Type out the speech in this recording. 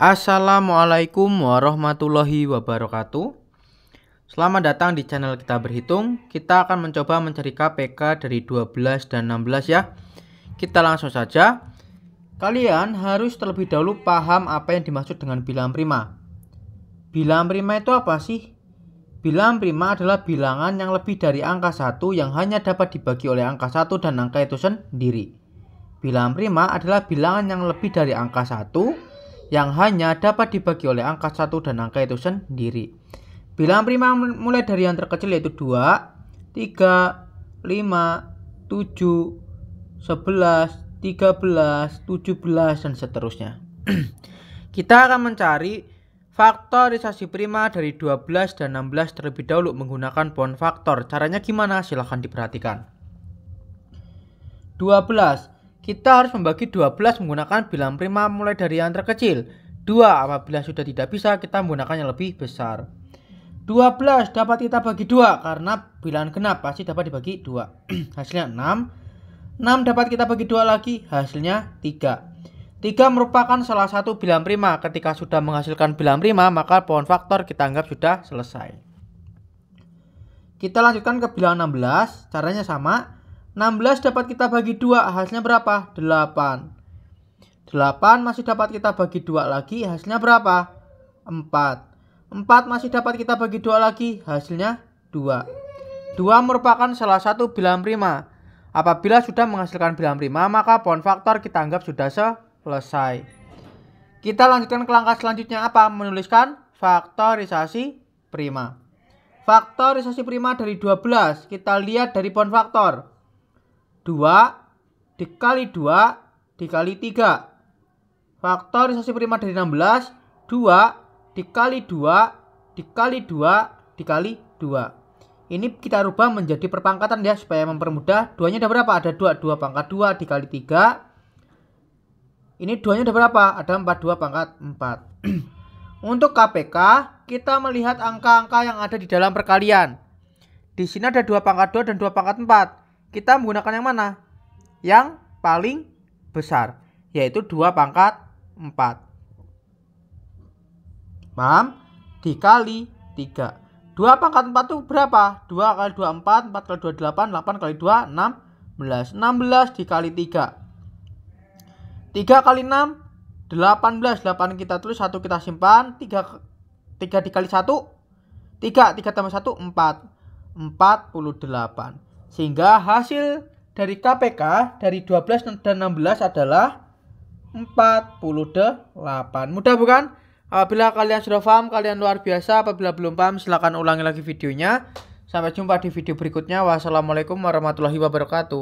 Assalamualaikum warahmatullahi wabarakatuh. Selamat datang di channel kita berhitung. Kita akan mencoba mencari KPK dari 12 dan 16 ya. Kita langsung saja. Kalian harus terlebih dahulu paham apa yang dimaksud dengan bilangan prima. Bilangan prima itu apa sih? Bilangan prima adalah bilangan yang lebih dari angka 1 yang hanya dapat dibagi oleh angka 1 dan angka itu sendiri. Bilangan prima adalah bilangan yang lebih dari angka 1 yang hanya dapat dibagi oleh angka 1 dan angka itu sendiri. Bilangan prima mulai dari yang terkecil yaitu 2, 3, 5, 7, 11, 13, 17, dan seterusnya. Kita akan mencari faktorisasi prima dari 12 dan 16 terlebih dahulu menggunakan pohon faktor. Caranya gimana? Silahkan diperhatikan. 12. Kita harus membagi 12 menggunakan bilangan prima mulai dari yang terkecil. 2 apabila sudah tidak bisa kita menggunakan yang lebih besar. 12 dapat kita bagi 2 karena bilangan genap pasti dapat dibagi 2. hasilnya 6. 6 dapat kita bagi 2 lagi, hasilnya 3. 3 merupakan salah satu bilangan prima. Ketika sudah menghasilkan bilangan prima, maka pohon faktor kita anggap sudah selesai. Kita lanjutkan ke bilangan 16. Caranya sama. 16 dapat kita bagi 2, hasilnya berapa? 8. 8 masih dapat kita bagi 2 lagi, hasilnya berapa? 4. 4 masih dapat kita bagi 2 lagi, hasilnya 2. 2 merupakan salah satu bilangan prima. Apabila sudah menghasilkan bilangan prima, maka pohon faktor kita anggap sudah selesai. Kita lanjutkan ke langkah selanjutnya apa? Menuliskan faktorisasi prima. Faktorisasi prima dari 12, kita lihat dari pohon faktor. 2 dikali 2 dikali 3. Faktorisasi prima dari 16, 2 dikali 2 dikali 2 dikali 2. Ini kita rubah menjadi perpangkatan ya supaya mempermudah. Duanya ada berapa? Ada 2, 2 pangkat 2 dikali 3. Ini duanya ada berapa? Ada 4, 2 pangkat 4. Untuk KPK, kita melihat angka-angka yang ada di dalam perkalian. Di sini ada 2 pangkat 2 dan 2 pangkat 4 kita menggunakan yang mana? Yang paling besar, yaitu 2 pangkat 4. Paham? Dikali 3. 2 pangkat 4 itu berapa? 2 kali 2, 4. 4 kali 2, 8. 8 kali 2, 16. 16 dikali 3. 3 kali 6, 18 8 kita tulis 1 kita simpan 3 3 dikali 1 3 3 tambah 1 4 48 sehingga hasil dari KPK dari 12 dan 16 adalah 48. Mudah bukan? Apabila kalian sudah paham, kalian luar biasa. Apabila belum paham, silahkan ulangi lagi videonya. Sampai jumpa di video berikutnya. Wassalamualaikum warahmatullahi wabarakatuh.